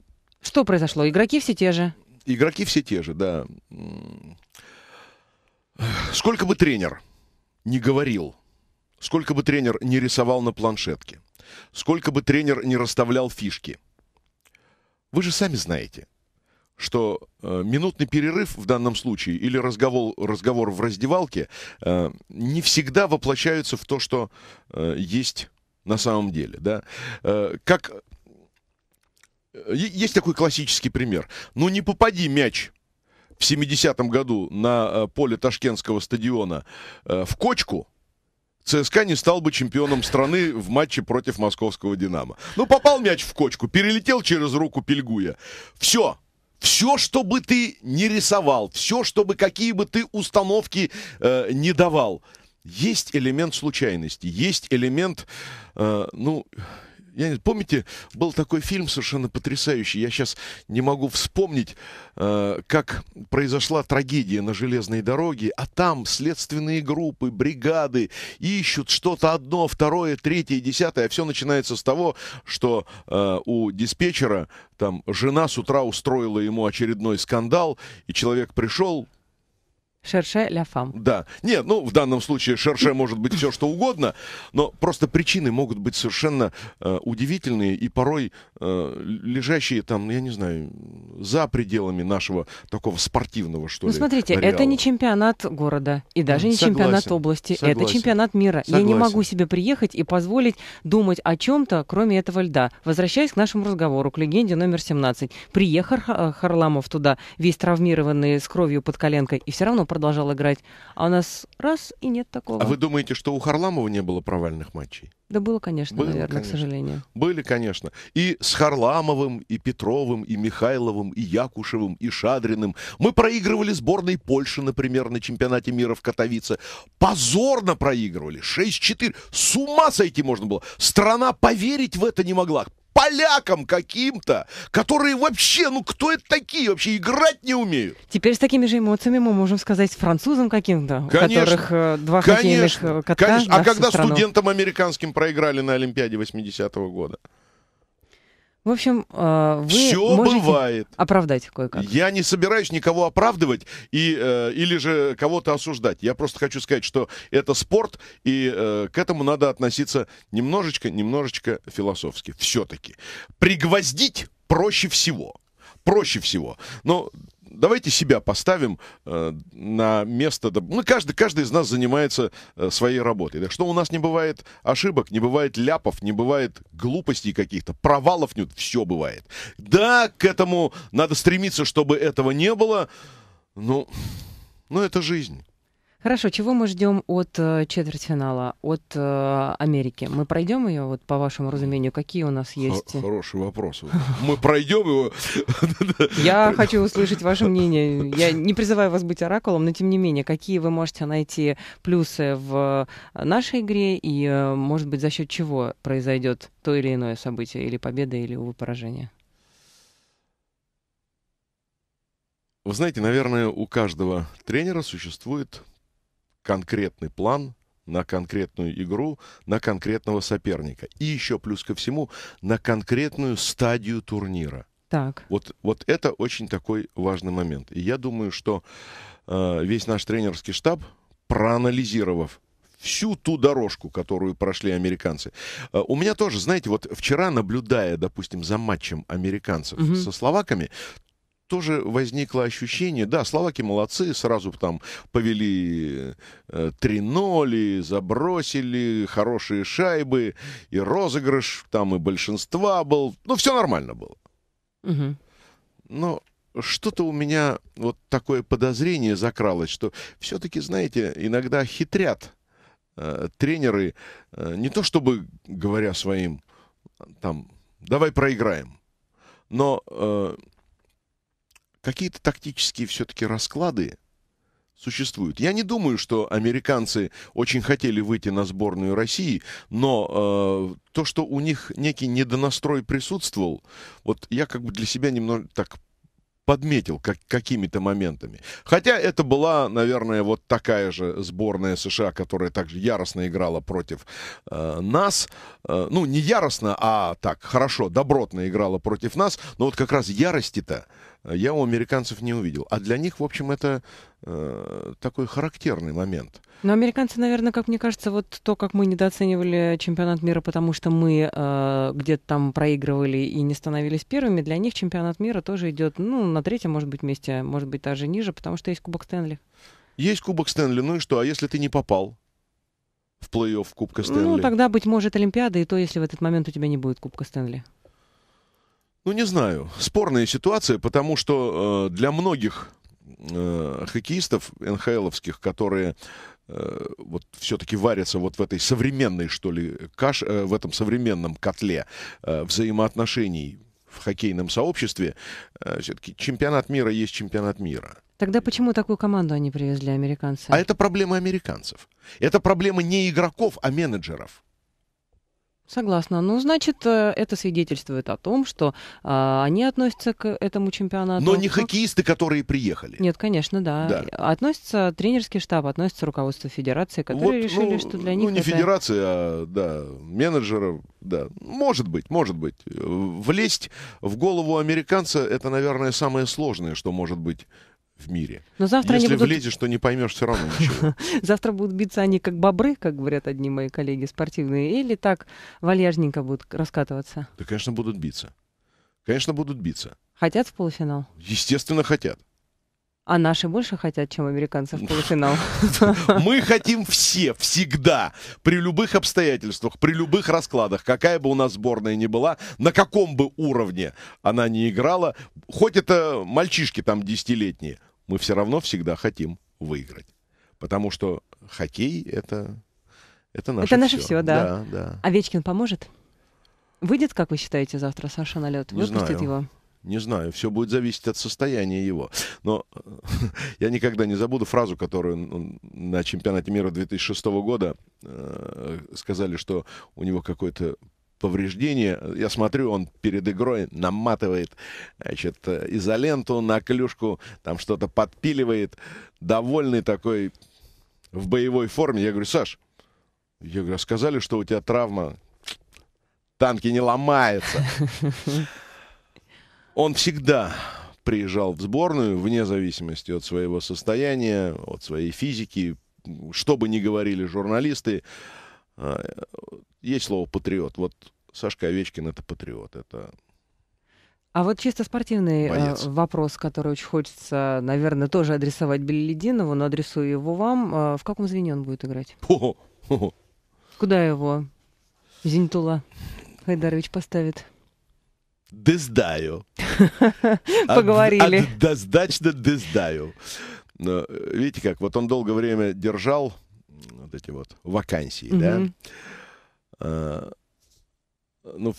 Что произошло? Игроки все те же? игроки все те же, да. Сколько бы тренер не говорил, сколько бы тренер не рисовал на планшетке, сколько бы тренер не расставлял фишки, вы же сами знаете, что э, минутный перерыв в данном случае или разговор, разговор в раздевалке э, не всегда воплощаются в то, что э, есть на самом деле. Да? Э, как... Э, есть такой классический пример. Ну не попади мяч в 70-м году на э, поле Ташкентского стадиона э, в кочку, ЦСКА не стал бы чемпионом страны в матче против московского «Динамо». Ну, попал мяч в кочку, перелетел через руку Пельгуя. Все, все, что бы ты не рисовал, все, чтобы какие бы ты установки э, не давал, есть элемент случайности, есть элемент, э, ну, я помните, был такой фильм совершенно потрясающий. Я сейчас не могу вспомнить, э, как произошла трагедия на железной дороге, а там следственные группы, бригады ищут что-то одно, второе, третье, десятое. А все начинается с того, что э, у диспетчера там жена с утра устроила ему очередной скандал, и человек пришел, Шерше ля фам. Да. Нет, ну, в данном случае шерше может быть все, что угодно, но просто причины могут быть совершенно э, удивительные и порой э, лежащие там, я не знаю, за пределами нашего такого спортивного, что ну, ли, смотрите, ареала. это не чемпионат города и даже не Согласен. чемпионат области. Согласен. Это чемпионат мира. Согласен. Я не могу себе приехать и позволить думать о чем-то, кроме этого льда. Возвращаясь к нашему разговору, к легенде номер 17. Приехал э, Харламов туда, весь травмированный, с кровью под коленкой, и все равно продолжал играть. А у нас раз и нет такого. А вы думаете, что у Харламова не было провальных матчей? Да было, конечно, было, наверное, конечно. к сожалению. Были, конечно. И с Харламовым, и Петровым, и Михайловым, и Якушевым, и Шадриным. Мы проигрывали сборной Польши, например, на чемпионате мира в Катовице. Позорно проигрывали. 6-4. С ума сойти можно было. Страна поверить в это не могла полякам каким-то, которые вообще, ну кто это такие вообще, играть не умеют. Теперь с такими же эмоциями мы можем сказать французам каким-то, у которых э, два конечно, хоккейных э, катка. Конечно. А когда студентам американским проиграли на Олимпиаде 80-го года? В общем, э, вы Все можете бывает. оправдать кое-как. Я не собираюсь никого оправдывать и, э, или же кого-то осуждать. Я просто хочу сказать, что это спорт, и э, к этому надо относиться немножечко, немножечко философски. Все-таки. Пригвоздить проще всего. Проще всего. Но давайте себя поставим э, на место... Мы ну, каждый, каждый из нас занимается э, своей работой. Так что у нас не бывает ошибок, не бывает ляпов, не бывает глупостей каких-то, провалов нет, все бывает. Да, к этому надо стремиться, чтобы этого не было, но, но ну, это жизнь. Хорошо, чего мы ждем от э, четвертьфинала, от э, Америки? Мы пройдем ее, вот по вашему разумению, какие у нас есть? Х- хороший вопрос. *laughs* Мы пройдем его. *laughs* Я хочу услышать ваше мнение. Я не призываю вас быть оракулом, но тем не менее, какие вы можете найти плюсы в э, нашей игре и, э, может быть, за счет чего произойдет то или иное событие, или победа, или увы, поражение? Вы знаете, наверное, у каждого тренера существует конкретный план на конкретную игру, на конкретного соперника. И еще плюс ко всему, на конкретную стадию турнира. Так. Вот, вот это очень такой важный момент. И я думаю, что э, весь наш тренерский штаб, проанализировав всю ту дорожку, которую прошли американцы. Uh, у меня тоже, знаете, вот вчера, наблюдая, допустим, за матчем американцев угу. со словаками, тоже возникло ощущение, да, словаки молодцы, сразу там повели 3-0, э, забросили, хорошие шайбы, и розыгрыш там и большинства был, ну, все нормально было. Угу. Но что-то у меня вот такое подозрение закралось, что все-таки, знаете, иногда хитрят э, тренеры, э, не то чтобы говоря своим, там, давай проиграем, но э, какие-то тактические все-таки расклады существуют. Я не думаю, что американцы очень хотели выйти на сборную России, но э, то, что у них некий недонастрой присутствовал, вот я как бы для себя немного так подметил как, какими-то моментами. Хотя это была, наверное, вот такая же сборная США, которая также яростно играла против э, нас. Э, ну, не яростно, а так, хорошо, добротно играла против нас. Но вот как раз ярости-то, э, я у американцев не увидел. А для них, в общем, это э, такой характерный момент. Но американцы, наверное, как мне кажется, вот то, как мы недооценивали чемпионат мира, потому что мы э, где-то там проигрывали и не становились первыми, для них чемпионат мира тоже идет, ну, на третьем, может быть, месте, может быть, даже ниже, потому что есть Кубок Стэнли. Есть Кубок Стэнли, ну и что? А если ты не попал? в плей-офф Кубка ну, Стэнли. Ну, тогда, быть может, Олимпиада, и то, если в этот момент у тебя не будет Кубка Стэнли. Ну, не знаю. Спорная ситуация, потому что э, для многих э, хоккеистов НХЛовских, которые э, вот все-таки варятся вот в этой современной, что ли, каш, э, в этом современном котле э, взаимоотношений в хоккейном сообществе, э, все-таки чемпионат мира есть чемпионат мира. Тогда почему такую команду они привезли, американцы? А это проблема американцев. Это проблема не игроков, а менеджеров. Согласна. Ну, значит, э, это свидетельствует о том, что а, они относятся к этому чемпионату. Но не ну, хоккеисты, которые приехали. Нет, конечно, да. да. Относится тренерский штаб, относится руководство федерации, которые вот, решили, ну, что для ну, них. Ну, не это... федерация, а да, менеджеров, да. Может быть, может быть. Влезть в голову американца это, наверное, самое сложное, что может быть в мире. Но завтра Если они будут... влезешь, то не поймешь все равно ничего. *laughs* Завтра будут биться они как бобры, как говорят одни мои коллеги спортивные, или так вальяжненько будут раскатываться? Да, конечно, будут биться. Конечно, будут биться. Хотят в полуфинал? Естественно, хотят. А наши больше хотят, чем американцы в полуфинал. *laughs* Мы хотим все, всегда, при любых обстоятельствах, при любых раскладах, какая бы у нас сборная ни была, на каком бы уровне она ни играла, хоть это мальчишки там десятилетние, мы все равно всегда хотим выиграть. Потому что хоккей это, это наше. Это наше все, все да. да, да. Овечкин поможет? Выйдет, как вы считаете, завтра Саша на лед? Не Выпустит знаю. его? Не знаю, все будет зависеть от состояния его. Но *laughs* я никогда не забуду фразу, которую на чемпионате мира 2006 года э, сказали, что у него какой-то повреждения. Я смотрю, он перед игрой наматывает значит, изоленту на клюшку, там что-то подпиливает. Довольный такой в боевой форме. Я говорю, Саш, я говорю, а сказали, что у тебя травма. Танки не ломаются. *laughs* Он всегда приезжал в сборную, вне зависимости от своего состояния, от своей физики, что бы ни говорили журналисты, а, есть слово патриот. Вот Сашка Овечкин это патриот. Это а вот чисто спортивный э, Боец. вопрос, который очень хочется, наверное, тоже адресовать Белелединову, но адресую его вам. Э, в каком звене он будет играть? О, о. Куда его Зинтула Хайдарович поставит? Дездаю. *laughs* Поговорили. Дозначно дездаю. Э, видите как, вот он долгое время держал вот эти вот вакансии, да? Э, ну,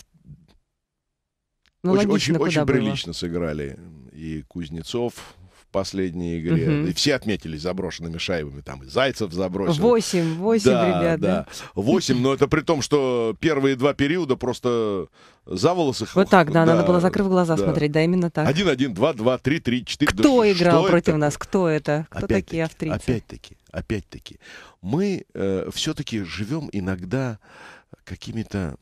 ну, очень, очень, очень прилично было. сыграли и Кузнецов в последней игре. Угу. И все отметились заброшенными шайбами. Там и Зайцев забросил. Восемь, восемь, да, ребят. Да, восемь, но это при том, что первые два периода просто за волосы Вот так, да, да надо было, закрыв глаза, да. смотреть. Да, именно так. Один, один, два, два, три, три, четыре. Кто да, играл против это? нас? Кто это? Кто опять такие австрийцы? Опять-таки, опять-таки. Мы э, все-таки живем иногда какими-то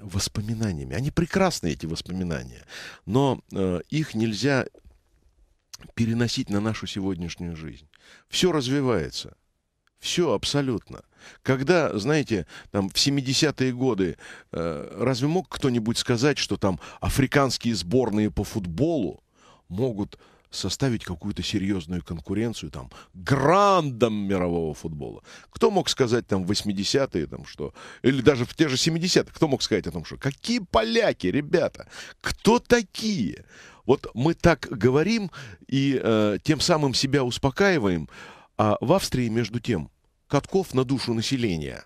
воспоминаниями. Они прекрасны, эти воспоминания, но э, их нельзя переносить на нашу сегодняшнюю жизнь. Все развивается. Все абсолютно. Когда, знаете, там в 70-е годы, э, разве мог кто-нибудь сказать, что там африканские сборные по футболу могут составить какую-то серьезную конкуренцию там грандом мирового футбола. Кто мог сказать там в 80-е, там, что, или даже в те же 70-е, кто мог сказать о том, что какие поляки, ребята, кто такие? Вот мы так говорим и э, тем самым себя успокаиваем, а в Австрии, между тем, катков на душу населения.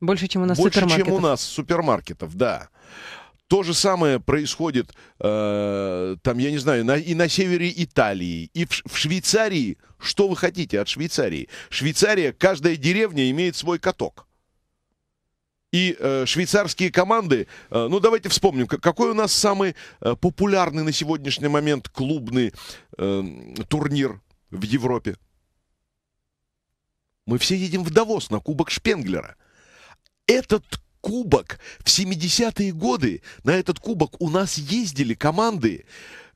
Больше, чем у нас Больше, супермаркетов. чем у нас супермаркетов, да. То же самое происходит, э, там, я не знаю, на, и на севере Италии, и в, в Швейцарии. Что вы хотите от Швейцарии? Швейцария, каждая деревня имеет свой каток. И э, швейцарские команды, э, ну давайте вспомним, какой у нас самый э, популярный на сегодняшний момент клубный э, турнир в Европе? Мы все едем в Давос на Кубок Шпенглера. Этот кубок в 70-е годы. На этот кубок у нас ездили команды,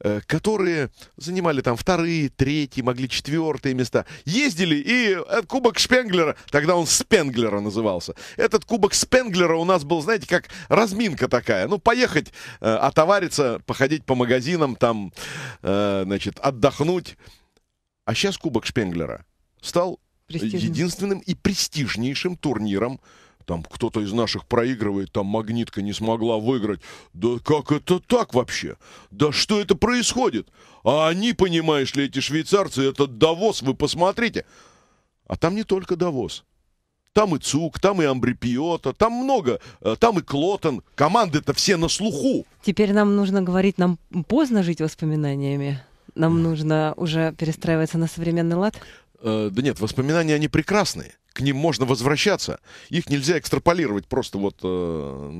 э, которые занимали там вторые, третьи, могли четвертые места. Ездили, и этот кубок Шпенглера, тогда он Спенглера назывался. Этот кубок Спенглера у нас был, знаете, как разминка такая. Ну, поехать, э, отовариться, походить по магазинам, там, э, значит, отдохнуть. А сейчас кубок Шпенглера стал единственным и престижнейшим турниром там кто-то из наших проигрывает, там магнитка не смогла выиграть. Да как это так вообще? Да что это происходит? А они, понимаешь ли, эти швейцарцы, этот Давос, вы посмотрите. А там не только Давос. Там и Цук, там и Амбрипиота, там много, э, там и Клотон. Команды-то все на слуху. Теперь нам нужно говорить, нам поздно жить воспоминаниями. Нам нужно уже перестраиваться на современный лад? Э, да нет, воспоминания, они прекрасные. К ним можно возвращаться. Их нельзя экстраполировать просто вот э,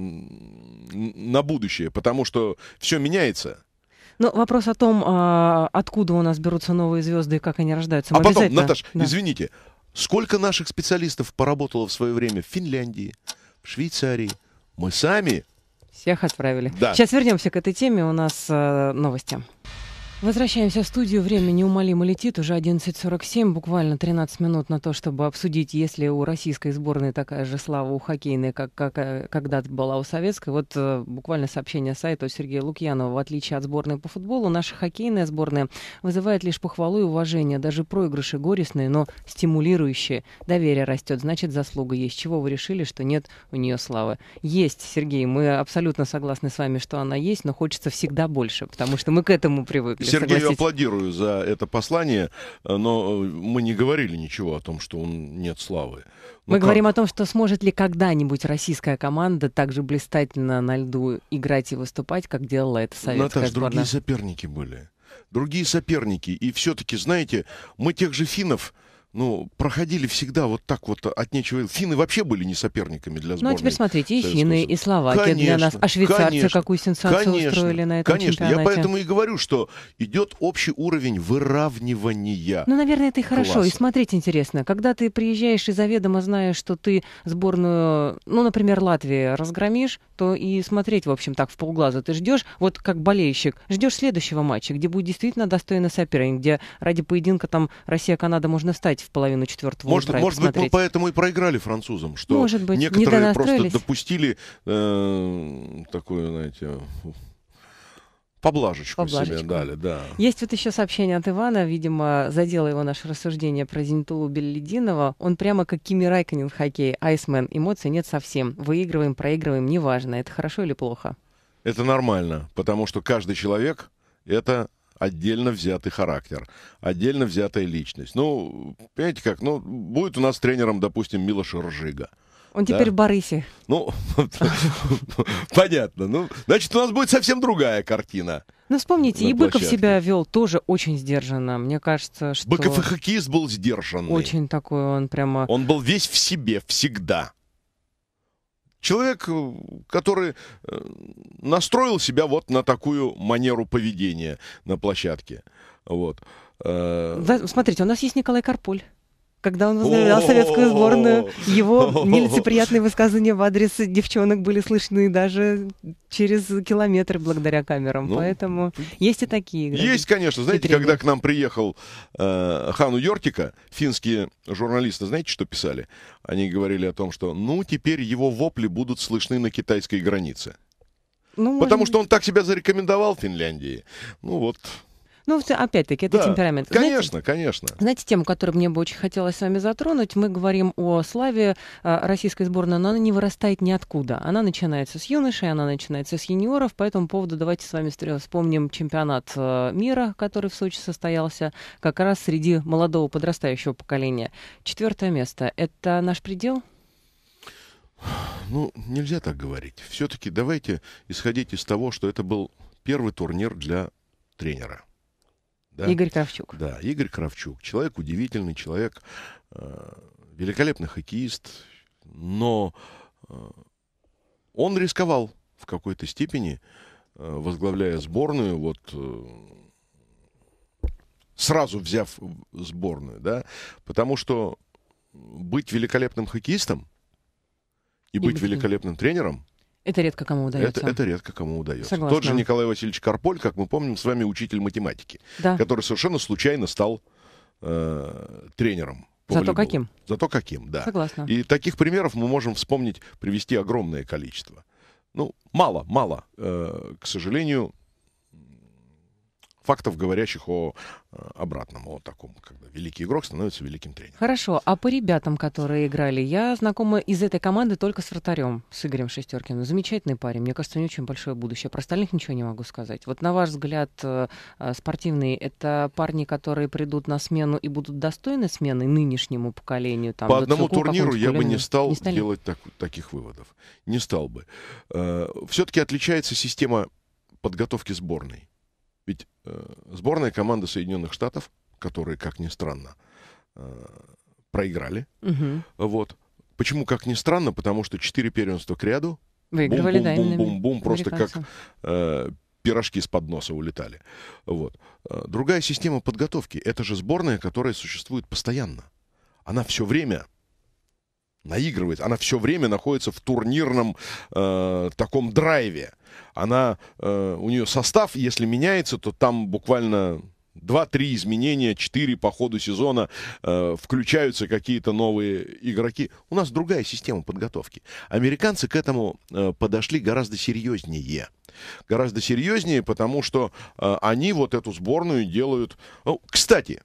на будущее, потому что все меняется. Но ну, вопрос о том, а, откуда у нас берутся новые звезды и как они рождаются. А Мы а потом, Наташ, да. извините, сколько наших специалистов поработало в свое время в Финляндии, в Швейцарии? Мы сами... Всех отправили. Да. Сейчас вернемся к этой теме. У нас э, новости. Возвращаемся в студию. Время неумолимо летит. Уже 11.47, буквально 13 минут на то, чтобы обсудить, если у российской сборной такая же слава у хоккейной, как, как э, когда-то была у советской. Вот э, буквально сообщение сайта Сергея Лукьянова. В отличие от сборной по футболу, наша хоккейная сборная вызывает лишь похвалу и уважение. Даже проигрыши горестные, но стимулирующие. Доверие растет, значит, заслуга есть. Чего вы решили, что нет у нее славы? Есть, Сергей, мы абсолютно согласны с вами, что она есть, но хочется всегда больше, потому что мы к этому привыкли. Сергею аплодирую за это послание, э, но э, мы не говорили ничего о том, что он нет славы. Ну, мы как? говорим о том, что сможет ли когда-нибудь российская команда так же блистательно на льду играть и выступать, как делала это советская Наташа, сборная. другие соперники были. Другие соперники. И все-таки, знаете, мы тех же финнов ну, проходили всегда вот так вот от нечего. Финны вообще были не соперниками для сборной. Ну, а теперь смотрите, и финны, и словаки конечно, для нас. А швейцарцы конечно, какую сенсацию конечно, устроили на этом конечно. чемпионате. Я поэтому и говорю, что идет общий уровень выравнивания. Ну, наверное, это и хорошо. Класса. И смотреть интересно. Когда ты приезжаешь и заведомо знаешь, что ты сборную, ну, например, Латвии разгромишь, то и смотреть, в общем, так в полглаза ты ждешь, вот как болельщик, ждешь следующего матча, где будет действительно достойный соперник, где ради поединка там Россия-Канада можно стать половину четвертого может, утра. Может быть, мы поэтому и проиграли французам, что может быть, некоторые просто допустили э, такую, знаете, Поблажечку, Поблажечку себе дали, да. Есть вот еще сообщение от Ивана, видимо, задело его наше рассуждение про Зенитулу Беллидинова. Он прямо как Кими Райконин в хоккее, айсмен, эмоций нет совсем. Выигрываем, проигрываем, неважно, это хорошо или плохо. Это нормально, потому что каждый человек — это отдельно взятый характер, отдельно взятая личность. Ну, понимаете как, ну, будет у нас тренером, допустим, Милош Ржига. Он да. теперь в Борисе. Ну, *laughs* понятно. Ну, значит, у нас будет совсем другая картина. Ну, вспомните, и Быков себя вел тоже очень сдержанно. Мне кажется, что... Быков и хоккеист был сдержанный. Очень такой он прямо... Он был весь в себе всегда. Человек, э, который э, настроил себя вот на такую манеру поведения на площадке. Вот. Э, смотрите, у нас есть Николай Карполь когда он возглавлял советскую сборную, его *laughs* нелицеприятные высказывания в адрес девчонок были слышны даже через километр благодаря камерам. Ну, Поэтому есть и такие игры. Есть, конечно. Знаете, когда к нам приехал э, Хану Йортика, финские журналисты, знаете, что писали? Они говорили о том, что ну теперь его вопли будут слышны на китайской границе. Ну, Потому может... что он так себя зарекомендовал в Финляндии. Ну вот, ну, опять-таки, это да, темперамент. Конечно, Знаете, конечно. Знаете, тему, которую мне бы очень хотелось с вами затронуть, мы говорим о славе а, российской сборной, но она не вырастает ниоткуда. Она начинается с юношей, она начинается с юниоров. По этому поводу давайте с вами вспомним чемпионат а, мира, который в Сочи состоялся как раз среди молодого подрастающего поколения. Четвертое место. Это наш предел? Ну, нельзя так говорить. Все-таки давайте исходить из того, что это был первый турнир для тренера. Да? Игорь Кравчук. Да, Игорь Кравчук. Человек удивительный, человек э, великолепный хоккеист, но э, он рисковал в какой-то степени, э, возглавляя сборную, вот э, сразу взяв сборную, да, потому что быть великолепным хоккеистом и быть великолепным тренером – это редко кому удается. Это, это редко кому удается. Согласна. Тот же Николай Васильевич Карполь, как мы помним, с вами учитель математики, да. который совершенно случайно стал э, тренером. По Зато волейболу. каким? Зато каким, да. Согласна. И таких примеров мы можем вспомнить, привести огромное количество. Ну, мало, мало, э, к сожалению, фактов, говорящих о э, обратном, о таком, когда великий игрок становится великим тренером. Хорошо, а по ребятам, которые играли, я знакома из этой команды только с вратарем, с Игорем Шестеркиным. Замечательный парень, мне кажется, у него очень большое будущее. Про остальных ничего не могу сказать. Вот на ваш взгляд, э, э, спортивные, это парни, которые придут на смену и будут достойны смены нынешнему поколению? Там, по одному Цуку, турниру я бы не стал не делать так, таких выводов. Не стал бы. Все-таки отличается система подготовки сборной. Ведь э, сборная команда Соединенных Штатов, которые, как ни странно, э, проиграли, угу. вот. Почему, как ни странно, потому что четыре первенства к ряду Выигрывали, бум, бум, да, бум, бум, бум, просто как э, пирожки с подноса улетали. Вот. Э, другая система подготовки. Это же сборная, которая существует постоянно. Она все время наигрывает, она все время находится в турнирном э, таком драйве она, э, у нее состав, если меняется, то там буквально 2-3 изменения, 4 по ходу сезона, э, включаются какие-то новые игроки. У нас другая система подготовки. Американцы к этому э, подошли гораздо серьезнее. Гораздо серьезнее, потому что э, они вот эту сборную делают... Ну, кстати,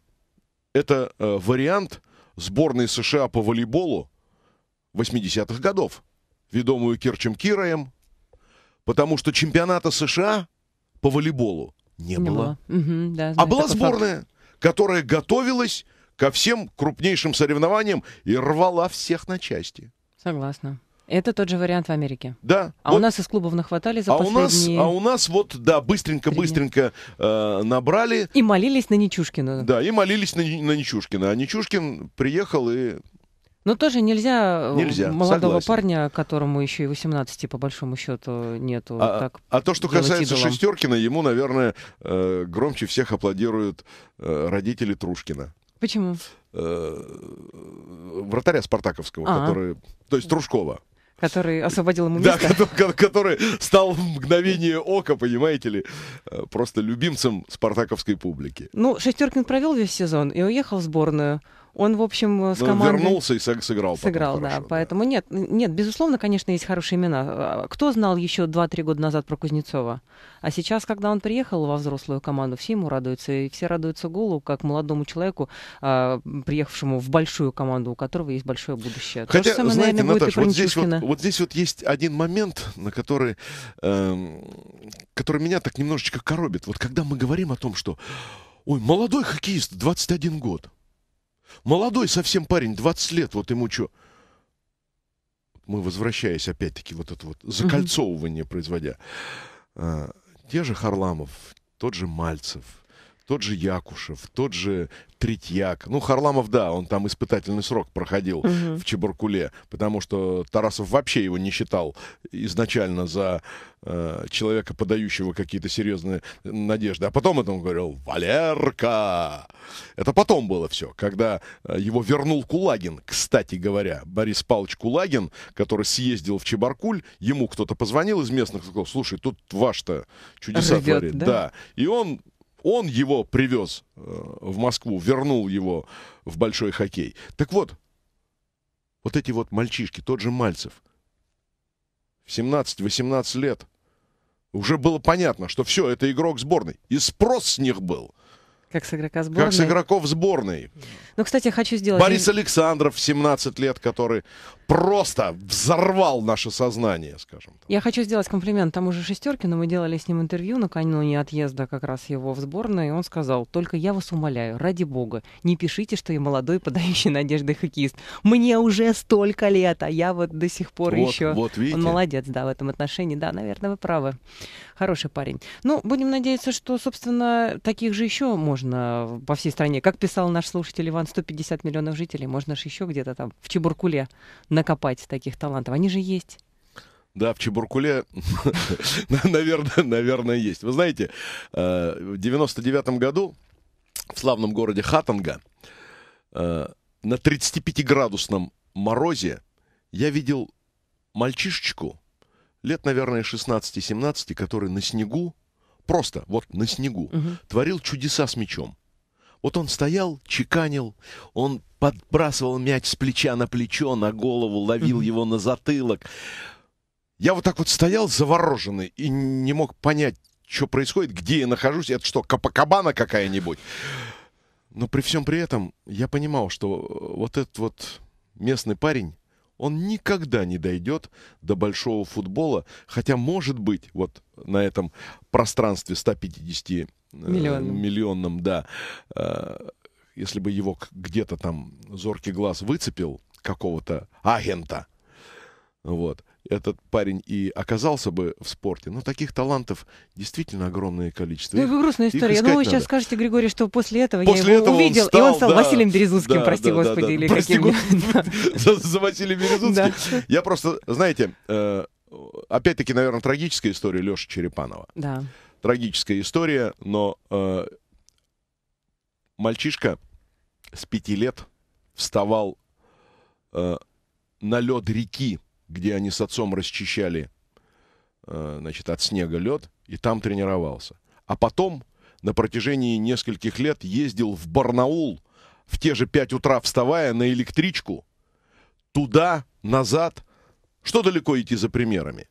это э, вариант сборной США по волейболу 80-х годов ведомую Кирчем Кираем, потому что чемпионата США по волейболу не, не было. было. Угу, да, а знаю, а была сборная, факт. которая готовилась ко всем крупнейшим соревнованиям и рвала всех на части. Согласна. Это тот же вариант в Америке. Да. А вот, у нас из клубов нахватали за а последние... У нас, а у нас вот, да, быстренько-быстренько э, набрали. И молились на Нечушкина. Да, и молились на, на Нечушкина. А Нечушкин приехал и но ну, тоже нельзя, э, нельзя молодого согласен. парня, которому еще и 18 по большому счету нету. А, так а то, что касается идолом. Шестеркина, ему, наверное, э, громче всех аплодируют э, родители Трушкина. Почему? Вратаря Спартаковского, А-а. который... То есть Трушкова. Который освободил ему место. Да, *laughs* который, который стал в мгновение ока, понимаете ли, просто любимцем спартаковской публики. Ну, Шестеркин провел весь сезон и уехал в сборную. Он, в общем, э, с ну, командой... Вернулся и сыграл. Сыграл, хорошо, да, да. Поэтому нет, нет, безусловно, конечно, есть хорошие имена. А, кто знал еще 2-3 года назад про Кузнецова? А сейчас, когда он приехал во взрослую команду, все ему радуются. И все радуются голову, как молодому человеку, а, приехавшему в большую команду, у которого есть большое будущее. Хотя, То самое, знаете, наверное, Наташа, вот здесь вот, вот здесь вот есть один момент, на который, э, который меня так немножечко коробит. Вот когда мы говорим о том, что, ой, молодой хоккеист, 21 год. Молодой совсем парень, 20 лет, вот ему что. Мы, возвращаясь опять-таки, вот это вот закольцовывание угу. производя. А, те же Харламов, тот же Мальцев – тот же Якушев, тот же Третьяк. Ну, Харламов, да, он там испытательный срок проходил Uh-huh. в Чебаркуле, потому что Тарасов вообще его не считал изначально за э, человека, подающего какие-то серьезные надежды. А потом это он говорил «Валерка!» Это потом было все, когда э, его вернул Кулагин, кстати говоря. Борис Павлович Кулагин, который съездил в Чебаркуль, ему кто-то позвонил из местных, сказал «Слушай, тут ваш-то чудеса Живет, творит». Да? да. И он он его привез э, в Москву, вернул его в большой хоккей. Так вот, вот эти вот мальчишки, тот же Мальцев, в 17-18 лет, уже было понятно, что все, это игрок сборной. И спрос с них был – как с игрока сборной. Как с игроков сборной. Ну, кстати, я хочу сделать... Борис Александров, 17 лет, который просто взорвал наше сознание, скажем так. Я хочу сделать комплимент тому же но Мы делали с ним интервью накануне отъезда как раз его в сборную, и он сказал, только я вас умоляю, ради бога, не пишите, что я молодой подающий надежды хоккеист. Мне уже столько лет, а я вот до сих пор вот, еще... Вот, видите? Он молодец, да, в этом отношении. Да, наверное, вы правы. Хороший парень. Ну, будем надеяться, что, собственно, таких же еще можно по всей стране. Как писал наш слушатель Иван, 150 миллионов жителей. Можно же еще где-то там в Чебуркуле накопать таких талантов. Они же есть. Да, в Чебуркуле, наверное, *laughs* наверное, есть. Вы знаете, э, в 99 году в славном городе Хатанга э, на 35-градусном морозе я видел мальчишечку, лет, наверное, 16-17, который на снегу, просто вот на снегу, угу. творил чудеса с мячом. Вот он стоял, чеканил, он подбрасывал мяч с плеча на плечо, на голову, ловил mm его на затылок. Я вот так вот стоял завороженный и не мог понять, что происходит, где я нахожусь. Это что, капокабана какая-нибудь? Но при всем при этом я понимал, что э, вот этот вот местный парень он никогда не дойдет до большого футбола, хотя, может быть, вот на этом пространстве 150 э, миллионном, миллионном да, э, если бы его где-то там зоркий глаз выцепил какого-то агента, вот, этот парень и оказался бы в спорте. Но таких талантов действительно огромное количество. Ну, это грустная история. Я думаю, вы сейчас скажете, Григорий, что после этого после я его этого увидел, он стал, и он стал да, Василием Березутским, да, прости да, господи, да, да, или прости, каким *laughs* за, Василием Березутским. Я просто, знаете, э, опять-таки, наверное, трагическая история Леши Черепанова. Да. Трагическая история, но э, мальчишка с пяти лет вставал э, на лед реки где они с отцом расчищали э, значит, от снега лед, и там тренировался. А потом на протяжении нескольких лет ездил в Барнаул в те же 5 утра вставая на электричку, туда, назад. Что далеко идти за примерами?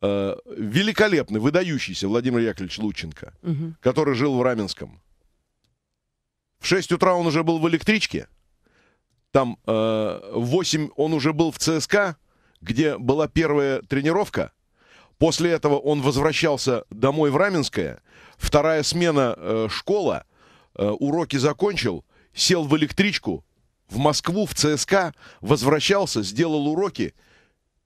Э, великолепный, выдающийся Владимир Яковлевич Лученко, угу. который жил в Раменском. В 6 утра он уже был в электричке, там э, 8 он уже был в ЦСКА, где была первая тренировка. После этого он возвращался домой в Раменское. Вторая смена э, школа. Э, уроки закончил. Сел в электричку в Москву, в ЦСКА. Возвращался, сделал уроки.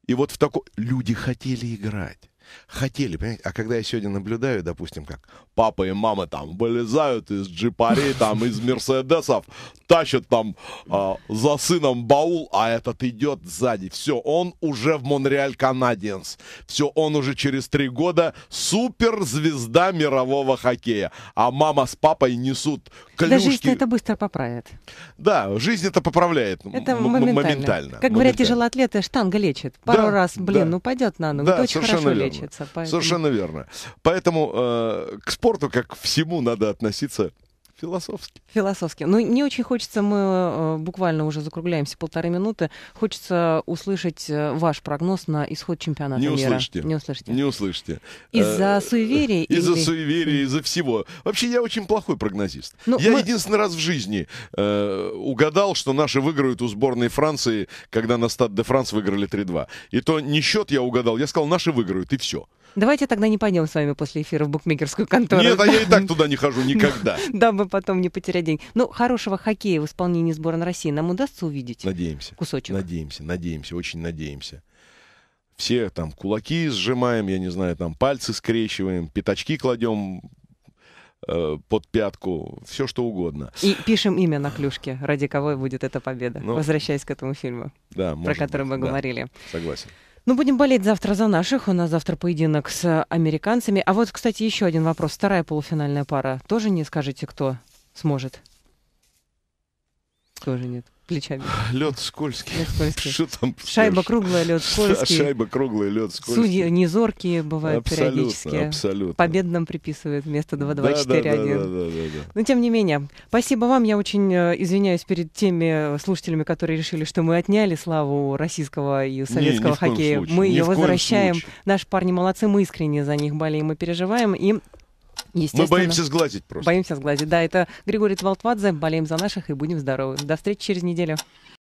И вот в такой... Люди хотели играть. Хотели, понимаете? А когда я сегодня наблюдаю, допустим, как папа и мама там вылезают из джипарей, *laughs* там, из мерседесов, тащат там э, за сыном баул, а этот идет сзади. Все, он уже в Монреаль Канадиенс. Все, он уже через три года суперзвезда мирового хоккея. А мама с папой несут колюшки. Даже если это быстро поправит. Да, жизнь это поправляет это м- моментально. моментально. Как говорят тяжелоатлеты, штанга лечит. Пару да, раз, блин, да. упадет на ногу, да, это очень хорошо верно. лечится. Поэтому... Совершенно верно. Поэтому э, к спорту, как к всему, надо относиться Философски. Философски. Ну, не очень хочется, мы э, буквально уже закругляемся полторы минуты, хочется услышать э, ваш прогноз на исход чемпионата не мира. Услышите. Не услышите. Не услышите. Из-за э, суеверия? *laughs* Из-за или... суеверия, из-за всего. Вообще, я очень плохой прогнозист. Ну, я мы... единственный раз в жизни э, угадал, что наши выиграют у сборной Франции, когда на Стад де Франс выиграли 3-2. И то не счет я угадал, я сказал, наши выиграют, и все. Давайте тогда не пойдем с вами после эфира в букмекерскую контору. Нет, а я и так *laughs* туда не хожу никогда. Дабы потом не потерять деньги. Ну, хорошего хоккея в исполнении сборной России нам удастся увидеть? Надеемся. Кусочек? Надеемся, надеемся, очень надеемся. Все там кулаки сжимаем, я не знаю, там пальцы скрещиваем, пятачки кладем э, под пятку, все что угодно. И пишем имя на клюшке, ради кого будет эта победа, ну, возвращаясь к этому фильму, да, про который быть, мы да, говорили. Согласен. Ну, будем болеть завтра за наших. У нас завтра поединок с американцами. А вот, кстати, еще один вопрос. Вторая полуфинальная пара. Тоже не скажите, кто сможет? Тоже нет плечами. Лед скользкий. Лед скользкий. Что там? Шайба круглая, лед скользкий. Шайба круглая, лед скользкий. Судьи незоркие бывают абсолютно, периодически. Абсолютно. Победным приписывают вместо 2241. Да, да, да, да, да, да, да. Но тем не менее, спасибо вам. Я очень э, извиняюсь перед теми э, слушателями, которые решили, что мы отняли славу российского и советского не, ни хоккея. Случае, мы ни ее возвращаем. Наши парни молодцы, мы искренне за них болеем и переживаем. И мы боимся сглазить просто. Боимся сглазить, да. Это Григорий Твалтвадзе. Болеем за наших и будем здоровы. До встречи через неделю.